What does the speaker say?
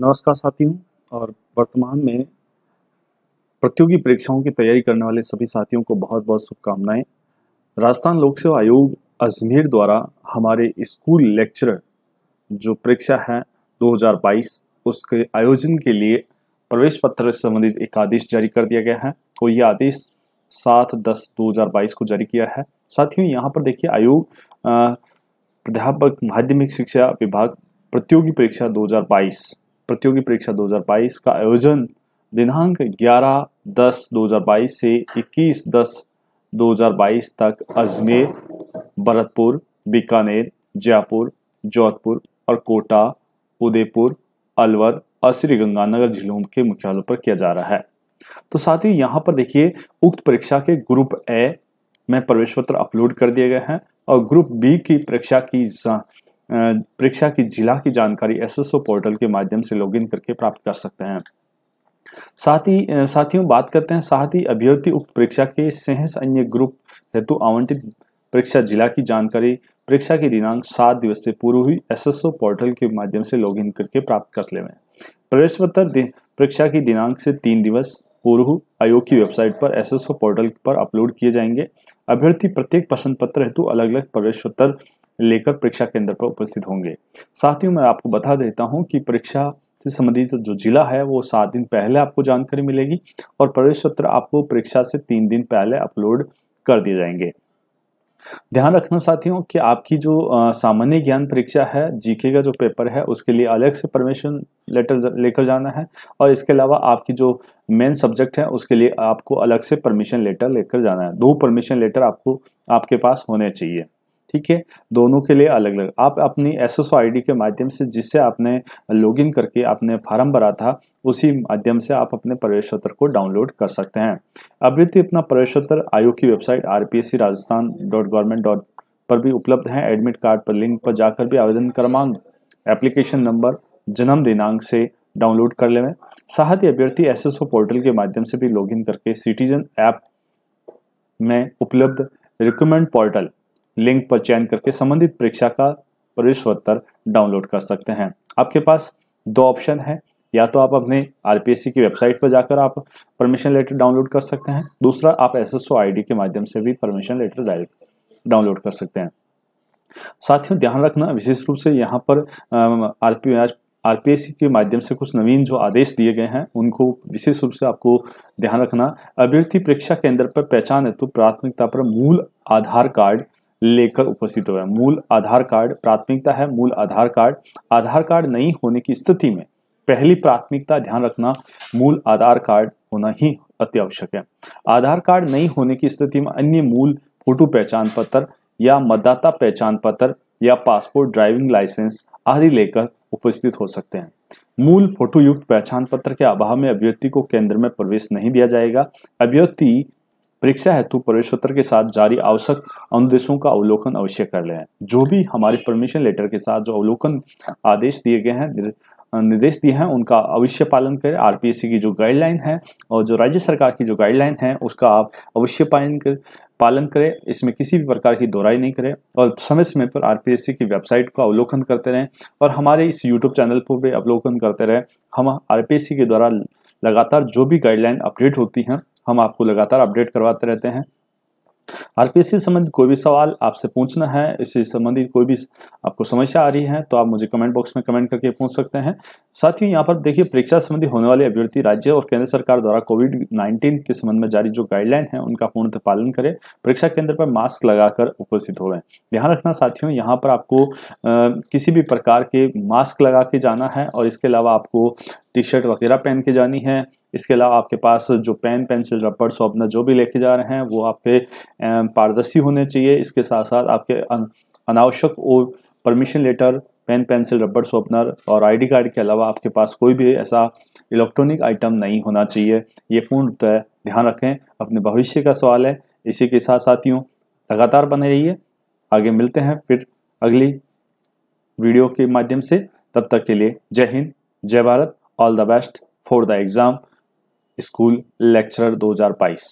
नमस्कार साथियों और वर्तमान में प्रतियोगी परीक्षाओं की तैयारी करने वाले सभी साथियों को बहुत बहुत शुभकामनाएं राजस्थान लोक सेवा आयोग अजमेर द्वारा हमारे स्कूल लेक्चरर जो परीक्षा है 2022 उसके आयोजन के लिए प्रवेश पत्र से संबंधित एक आदेश जारी कर दिया गया है और तो यह आदेश सात दस दो को जारी किया है साथियों यहाँ पर देखिए आयोग प्राध्यापक माध्यमिक शिक्षा विभाग प्रतियोगी परीक्षा 2022 प्रतियोगी परीक्षा 2022 का आयोजन दिनांक 11 दस 2022 से 21 दस 2022 तक अजमेर भरतपुर बीकानेर जयपुर जोधपुर और कोटा उदयपुर अलवर और श्री गंगानगर जिलों के मुख्यालयों पर किया जा रहा है तो साथ ही यहाँ पर देखिए उक्त परीक्षा के ग्रुप ए में प्रवेश पत्र अपलोड कर दिए गए हैं और ग्रुप बी की परीक्षा की परीक्षा की जिला की जानकारी एसएसओ पोर्टल के माध्यम से लॉगिन करके प्राप्त कर सकते हैं साथ ही साथियों बात करते हैं साथ ही अभ्यर्थी उक्त परीक्षा के सहस अन्य ग्रुप हेतु आवंटित परीक्षा जिला की जानकारी परीक्षा के दिनांक सात दिवस से पूर्व ही एसएसओ पोर्टल के माध्यम से लॉगिन करके प्राप्त कर ले प्रवेश पत्र परीक्षा की दिनांक से तीन दिवस पूर्व आयोग की वेबसाइट पर एसएसओ पोर्टल पर अपलोड किए जाएंगे अभ्यर्थी प्रत्येक पसंद पत्र हेतु अलग अलग प्रवेश पत्र लेकर परीक्षा केंद्र पर उपस्थित होंगे साथियों मैं आपको बता देता हूं कि परीक्षा से संबंधित जो जिला है वो सात दिन पहले आपको जानकारी मिलेगी और प्रवेश पत्र आपको परीक्षा से तीन दिन पहले अपलोड कर दिए जाएंगे ध्यान रखना साथियों कि आपकी जो सामान्य ज्ञान परीक्षा है जीके का जो पेपर है उसके लिए अलग से परमिशन लेटर लेकर जाना है और इसके अलावा आपकी जो मेन सब्जेक्ट है उसके लिए आपको अलग से परमिशन लेटर लेकर जाना है दो परमिशन लेटर आपको आपके पास होने चाहिए ठीक है दोनों के लिए अलग अलग आप अपनी एस एस के माध्यम से जिससे आपने लॉगिन करके आपने फार्म भरा था उसी माध्यम से आप अपने प्रवेश पत्र को डाउनलोड कर सकते हैं अभ्यर्थी अपना प्रवेश पत्र आयोग की website R Rajasthan dot government dot पर भी उपलब्ध है एडमिट कार्ड पर लिंक पर जाकर भी आवेदन क्रमांक एप्लीकेशन नंबर जन्म दिनांक से डाउनलोड कर लेवें साथ ही अभ्यर्थी एस पोर्टल के माध्यम से भी लॉगिन करके सिटीजन ऐप में उपलब्ध रिक्रूटमेंट पोर्टल लिंक पर चयन करके संबंधित परीक्षा का प्रवेश पत्र डाउनलोड कर सकते हैं आपके पास दो ऑप्शन है या तो आप अपने आर की वेबसाइट पर जाकर आप परमिशन लेटर डाउनलोड कर सकते हैं दूसरा आप एस एस के माध्यम से भी परमिशन लेटर डायरेक्ट डाउनलोड कर सकते हैं साथियों ध्यान रखना विशेष रूप से यहाँ पर आर पी आर के माध्यम से कुछ नवीन जो आदेश दिए गए हैं उनको विशेष रूप से आपको ध्यान रखना अभ्यर्थी परीक्षा केंद्र पर पहचान हेतु प्राथमिकता पर मूल आधार कार्ड लेकर उपस्थित हो मूल आधार कार्ड प्राथमिकता है मूल आधार कार्ड आधार कार्ड नहीं होने की स्थिति में पहली प्राथमिकता ध्यान रखना मूल आधार कार्ड होना ही आवश्यक है आधार कार्ड नहीं होने की स्थिति में अन्य मूल फोटो पहचान पत्र या मतदाता पहचान पत्र या पासपोर्ट ड्राइविंग लाइसेंस आदि लेकर उपस्थित हो सकते हैं मूल फोटो युक्त पहचान पत्र के अभाव में अभ्यर्थी को केंद्र में प्रवेश नहीं दिया जाएगा अभ्यर्थी परीक्षा हेतु तो प्रवेश पत्र के साथ जारी आवश्यक अनुदेशों का अवलोकन अवश्य कर लें जो भी हमारे परमिशन लेटर के साथ जो अवलोकन आदेश दिए गए हैं निर्देश दिए हैं उनका अवश्य पालन करें आरपीएससी की जो गाइडलाइन है और जो राज्य सरकार की जो गाइडलाइन है उसका आप अवश्य पालन कर पालन करें इसमें किसी भी प्रकार की दोहराई नहीं करें और समय समय पर आरपीएससी की वेबसाइट का अवलोकन करते रहें और हमारे इस यूट्यूब चैनल पर भी अवलोकन करते रहें हम आर के द्वारा लगातार जो भी गाइडलाइन अपडेट होती हैं हम आपको लगातार अपडेट करवाते रहते हैं आरपीएससी संबंधित कोई भी सवाल आपसे पूछना है इससे संबंधित कोई भी आपको समस्या आ रही है तो आप मुझे कमेंट बॉक्स में कमेंट करके पूछ सकते हैं साथ ही यहाँ पर देखिए परीक्षा संबंधी होने वाली अभ्यर्थी राज्य और केंद्र सरकार द्वारा कोविड 19 के संबंध में जारी जो गाइडलाइन है उनका पूर्णतः पालन करें परीक्षा केंद्र पर मास्क लगाकर उपस्थित हो ध्यान रखना साथियों यहाँ पर आपको आ, किसी भी प्रकार के मास्क लगा के जाना है और इसके अलावा आपको टी शर्ट वगैरह पहन के जानी है इसके अलावा आपके पास जो पेन पेंसिल रबड़ शॉपनर जो भी लेके जा रहे हैं वो आपके पारदर्शी होने चाहिए इसके साथ साथ आपके अनावश्यक और परमिशन लेटर पेन पेंसिल रबड़ शॉपनर और आईडी कार्ड के अलावा आपके पास कोई भी ऐसा इलेक्ट्रॉनिक आइटम नहीं होना चाहिए ये पूर्ण है ध्यान रखें अपने भविष्य का सवाल है इसी के साथ साथियों लगातार बने रहिए आगे मिलते हैं फिर अगली वीडियो के माध्यम से तब तक के लिए जय हिंद जय Bharat all the best for the exam school lecturer 2022